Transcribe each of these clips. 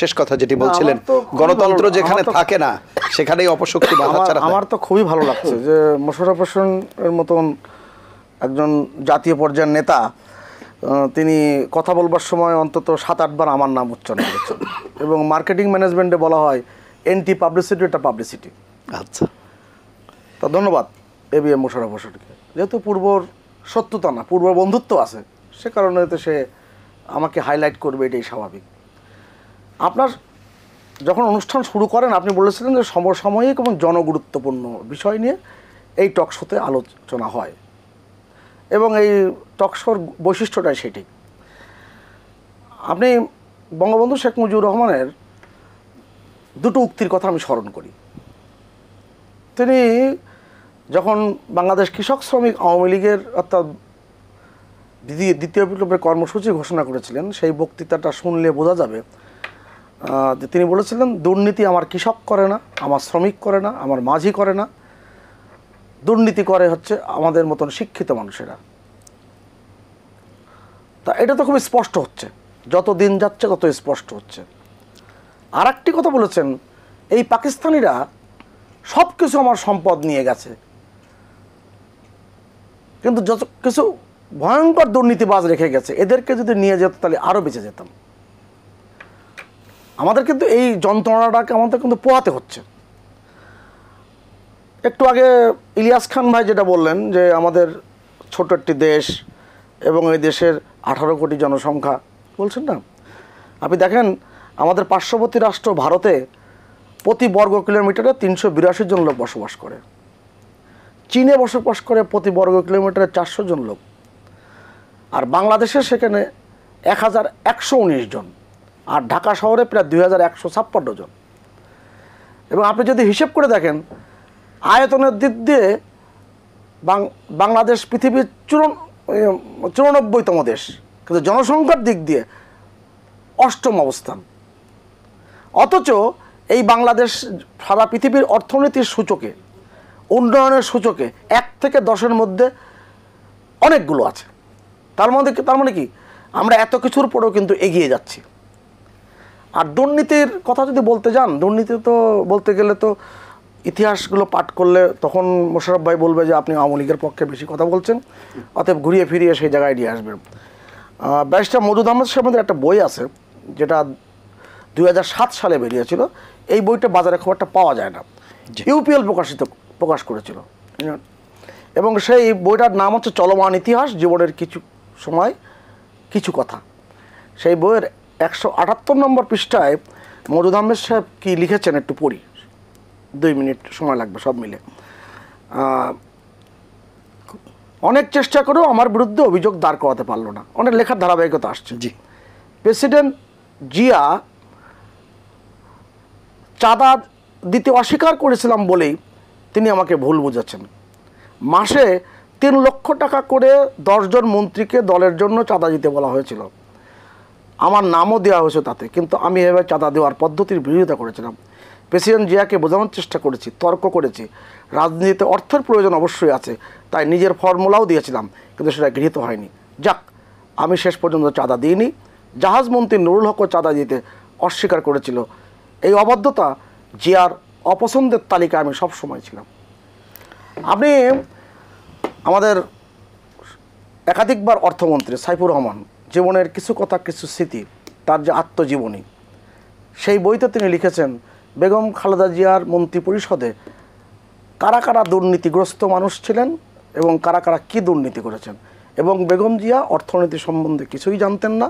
শেষ কথা যেটি বলছিলেন গণতন্ত্র যেখানে থাকে না সেখানেই অপশক্তি আমার তো খুবই ভালো লাগছে যে মোশারফ হোসেনের মতন একজন জাতীয় পর্যায়ের নেতা তিনি কথা বলবার সময় অন্তত সাত আটবার আমার নাম উচ্চারণ করেছেন এবং মার্কেটিং ম্যানেজমেন্টে বলা হয় এনটি পাবলিসিটি এটা পাবলিসিটি আচ্ছা তা ধন্যবাদ এ বি এম মোশারফ হোসেনকে যেহেতু পূর্বর সত্যতা না পূর্ব বন্ধুত্ব আছে সে কারণে তো সে আমাকে হাইলাইট করবে এটাই স্বাভাবিক আপনার যখন অনুষ্ঠান শুরু করেন আপনি বলেছিলেন যে সমসাময়িক এবং জনগুরুত্বপূর্ণ বিষয় নিয়ে এই টকশোতে আলোচনা হয় এবং এই টকশোর বৈশিষ্ট্যটাই সেটি আপনি বঙ্গবন্ধু শেখ মুজিবুর রহমানের দুটো উক্তির কথা আমি স্মরণ করি তিনি যখন বাংলাদেশ কৃষক শ্রমিক আওয়ামী লীগের অর্থাৎ দ্বিতীয় বিপ্লবের কর্মসূচি ঘোষণা করেছিলেন সেই বক্তৃতাটা শুনলে বোঝা যাবে যে তিনি বলেছিলেন দুর্নীতি আমার কৃষক করে না আমার শ্রমিক করে না আমার মাঝি করে না দুর্নীতি করে হচ্ছে আমাদের মতন শিক্ষিত মানুষেরা তা এটা তো খুব স্পষ্ট হচ্ছে যত দিন যাচ্ছে তত স্পষ্ট হচ্ছে আর একটি কথা বলেছেন এই পাকিস্তানিরা সব কিছু আমার সম্পদ নিয়ে গেছে কিন্তু যত কিছু ভয়ঙ্কর দুর্নীতিবাজ রেখে গেছে এদেরকে যদি নিয়ে যেত তাহলে আরও বেঁচে যেতাম আমাদের কিন্তু এই যন্ত্রণাটাকে আমাদের কিন্তু পোহাতে হচ্ছে একটু আগে ইলিয়াস খান ভাই যেটা বললেন যে আমাদের ছোট একটি দেশ এবং এই দেশের আঠারো কোটি জনসংখ্যা বলছেন না আপনি দেখেন আমাদের পার্শ্ববর্তী রাষ্ট্র ভারতে প্রতি বর্গ কিলোমিটারে তিনশো বিরাশি জন লোক বসবাস করে চীনে বসবাস করে প্রতি বর্গ কিলোমিটারে চারশো জন লোক আর বাংলাদেশে সেখানে এক হাজার একশো উনিশ জন আর ঢাকা শহরে প্রায় দুই হাজার একশো ছাপ্পান্ন জন এবং আপনি যদি হিসেব করে দেখেন আয়তনের দিক দিয়ে বাংলাদেশ পৃথিবীর চুরন চুরানব্বইতম দেশ কিন্তু জনসংখ্যার দিক দিয়ে অষ্টম অবস্থান অথচ এই বাংলাদেশ সারা পৃথিবীর অর্থনীতির সূচকে উন্নয়নের সূচকে এক থেকে দশের মধ্যে অনেকগুলো আছে তার মধ্যে তার মানে কি আমরা এত কিছুর পরেও কিন্তু এগিয়ে যাচ্ছি আর দুর্নীতির কথা যদি বলতে যান দুর্নীতি তো বলতে গেলে তো ইতিহাসগুলো পাঠ করলে তখন মোশারফ ভাই বলবে যে আপনি আওয়ামী লীগের পক্ষে বেশি কথা বলছেন অতএব ঘুরিয়ে ফিরিয়ে সেই জায়গায় নিয়ে আসবেন ব্যারিস্টার মজুদ আহমদ সাহেবের একটা বই আছে যেটা দুই সালে বেরিয়েছিল এই বইটা বাজারে খুব একটা পাওয়া যায় না ইউপিএল প্রকাশিত প্রকাশ করেছিল এবং সেই বইটার নাম হচ্ছে চলমান ইতিহাস জীবনের কিছু সময় কিছু কথা সেই বইয়ের একশো আটাত্তর নম্বর পৃষ্ঠায় মরুদ আহমেদ সাহেব কী লিখেছেন একটু পড়ি দুই মিনিট সময় লাগবে সব মিলে অনেক চেষ্টা করেও আমার বিরুদ্ধে অভিযোগ দাঁড় করাতে পারলো না অনেক লেখার ধারাবাহিকতা আসছে জি প্রেসিডেন্ট জিয়া চাঁদা দিতে অস্বীকার করেছিলাম বলেই তিনি আমাকে ভুল বোঝাচ্ছেন মাসে তিন লক্ষ টাকা করে দশজন মন্ত্রীকে দলের জন্য চাঁদা দিতে বলা হয়েছিল আমার নামও দেওয়া হয়েছে তাতে কিন্তু আমি এভাবে চাঁদা দেওয়ার পদ্ধতির বিরোধিতা করেছিলাম প্রেসিডেন্ট জিয়াকে বোঝানোর চেষ্টা করেছি তর্ক করেছি রাজনীতিতে অর্থের প্রয়োজন অবশ্যই আছে তাই নিজের ফর্মুলাও দিয়েছিলাম কিন্তু সেটা গৃহীত হয়নি যাক আমি শেষ পর্যন্ত চাঁদা দিইনি জাহাজমন্ত্রী নুরুল হকও চাঁদা দিতে অস্বীকার করেছিল এই অবাধ্যতা জিয়ার অপছন্দের তালিকা আমি সব সময় ছিলাম আপনি আমাদের একাধিকবার অর্থমন্ত্রী সাইফুর রহমান জীবনের কিছু কথা কিছু স্মৃতি তার যে আত্মজীবনী সেই বইতে তিনি লিখেছেন বেগম খালেদা জিয়ার মন্ত্রী পরিষদে কারা কারা দুর্নীতিগ্রস্ত মানুষ ছিলেন এবং কারা কারা কী দুর্নীতি করেছেন এবং বেগম জিয়া অর্থনীতি সম্বন্ধে কিছুই জানতেন না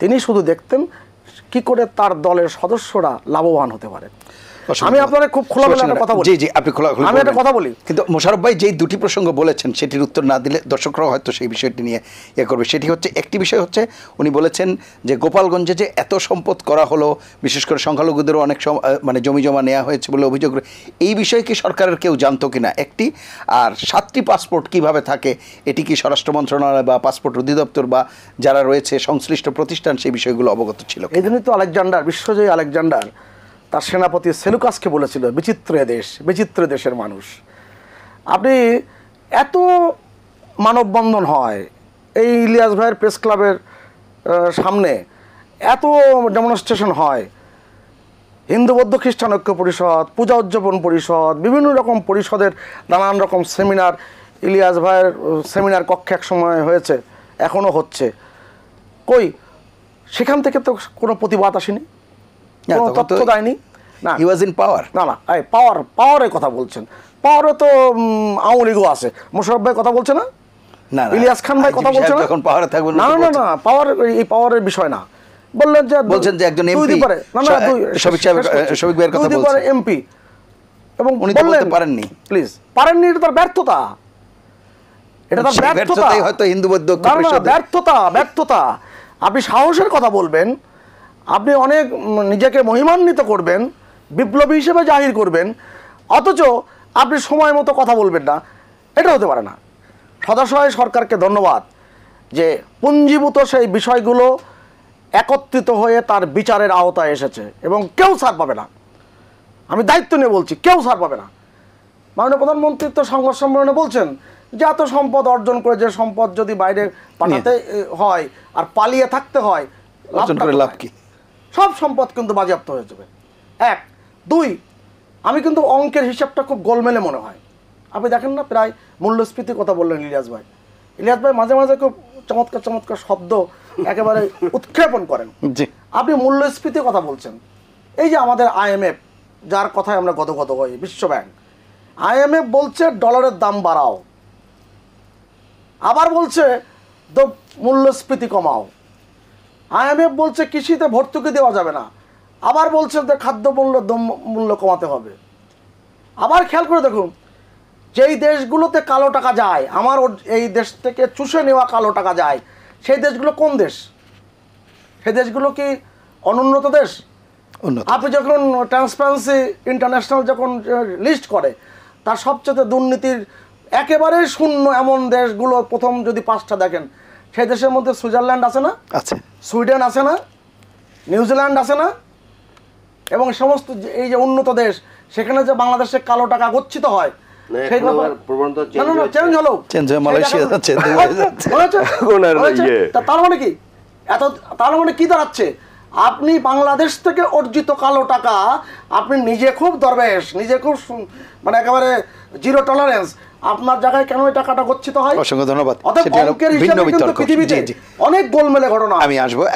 তিনি শুধু দেখতেন কি করে তার দলের সদস্যরা লাভবান হতে পারে আমি আপনাদের খুব খোলামেলা একটা কথা বলি জি জি আপনি খোলা আমি একটা কথা বলি কিন্তু মোশারফ ভাই যেই দুটি প্রসঙ্গ বলেছেন সেটির উত্তর না দিলে দর্শকরাও হয়তো সেই বিষয়টি নিয়ে ইয়ে করবে সেটি হচ্ছে একটি বিষয় হচ্ছে উনি বলেছেন যে গোপালগঞ্জে যে এত সম্পদ করা হলো বিশেষ করে সংখ্যালঘুদেরও অনেক মানে জমি জমা নেওয়া হয়েছে বলে অভিযোগ এই বিষয়ে কি সরকারের কেউ জানতো কি না একটি আর সাতটি পাসপোর্ট কিভাবে থাকে এটি কি স্বরাষ্ট্র মন্ত্রণালয় বা পাসপোর্ট অধিদপ্তর বা যারা রয়েছে সংশ্লিষ্ট প্রতিষ্ঠান সেই বিষয়গুলো অবগত ছিল এই জন্যই তো আলেকজান্ডার বিশ্বজয়ী আলেকজান্ডার তার সেনাপতি সেলুকাসকে বলেছিল বিচিত্র দেশ বিচিত্র দেশের মানুষ আপনি এত মানববন্ধন হয় এই ইলিয়াস ভাইয়ের প্রেস ক্লাবের সামনে এত ডেমনস্ট্রেশন হয় হিন্দু বৌদ্ধ খ্রিস্টান ঐক্য পরিষদ পূজা উদযাপন পরিষদ বিভিন্ন রকম পরিষদের নানান রকম সেমিনার ইলিয়াস ভাইয়ের সেমিনার কক্ষে এক সময় হয়েছে এখনও হচ্ছে কই সেখান থেকে তো কোনো প্রতিবাদ আসেনি পাওয়ারের কথা বলছেন পাওয়ারে তো আওয়ামী লীগও আছে ভাই কথা বলছে না ইলিয়াস খান ভাই কথা বলছে না না না না পাওয়ার এই পাওয়ারের বিষয় না বললেন যে বলছেন যে একজন এমপি পারে না না ভাইয়ের কথা বলছেন এমপি এবং উনি তো বলতে পারেননি প্লিজ পারেননি এটা তার ব্যর্থতা এটা তার ব্যর্থতা হয়তো হিন্দু বৌদ্ধ ব্যর্থতা ব্যর্থতা আপনি সাহসের কথা বলবেন আপনি অনেক নিজেকে মহিমান্বিত করবেন বিপ্লবী হিসেবে জাহির করবেন অথচ আপনি সময় মতো কথা বলবেন না এটা হতে পারে না সদাশয় সরকারকে ধন্যবাদ যে পুঞ্জীভূত সেই বিষয়গুলো একত্রিত হয়ে তার বিচারের আওতায় এসেছে এবং কেউ সার পাবে না আমি দায়িত্ব নিয়ে বলছি কেউ সার পাবে না মাননীয় প্রধানমন্ত্রী তো সংবাদ সম্মেলনে বলছেন যে এত সম্পদ অর্জন করে যে সম্পদ যদি বাইরে পাঠাতে হয় আর পালিয়ে থাকতে হয় লাভ কি সব সম্পদ কিন্তু বাজেয়াপ্ত হয়ে যাবে এক দুই আমি কিন্তু অঙ্কের হিসাবটা খুব গোলমেলে মনে হয় আপনি দেখেন না প্রায় মূল্যস্ফীতির কথা বললেন ইলিয়াস ভাই ইলিয়াস ভাই মাঝে মাঝে খুব চমৎকার চমৎকার শব্দ একেবারে উৎক্ষেপণ করেন আপনি মূল্যস্ফীতির কথা বলছেন এই যে আমাদের আইএমএফ যার কথায় আমরা গতগত হই বিশ্বব্যাংক আইএমএফ বলছে ডলারের দাম বাড়াও আবার বলছে দ্রব্য মূল্যস্ফীতি কমাও আইএমএফ বলছে কৃষিতে ভর্তুকি দেওয়া যাবে না আবার বলছে যে খাদ্য মূল্য মূল্য কমাতে হবে আবার খেয়াল করে দেখুন যেই দেশগুলোতে কালো টাকা যায় আমার এই দেশ থেকে চুষে নেওয়া কালো টাকা যায় সেই দেশগুলো কোন দেশ সেই দেশগুলো কি অনুন্নত দেশ আপনি যখন ট্রান্সপারেন্সি ইন্টারন্যাশনাল যখন লিস্ট করে তার সবচেয়ে দুর্নীতির একেবারে শূন্য এমন দেশগুলো প্রথম যদি পাঁচটা দেখেন সেই দেশের মধ্যে সুইজারল্যান্ড আছে না আচ্ছা সুইডেন আছে না নিউজিল্যান্ড আছে না এবং সমস্ত এই যে উন্নত দেশ সেখানে যে বাংলাদেশে কালো টাকা গচ্ছিত হয় হ্যাঁ, ইয়ে। তার মানে কি এত তার মানে কি দাঁড়াচ্ছে আপনি বাংলাদেশ থেকে অর্জিত কালো টাকা আপনি নিজে খুব দরবেশ নিজে খুব মানে একেবারে জিরো টলারেন্স আপনার জায়গায় কেন এই টাকাটা গচ্ছিত হয় অসংখ্য ধন্যবাদ অনেক গোলমেলে ঘটনা আমি আসবো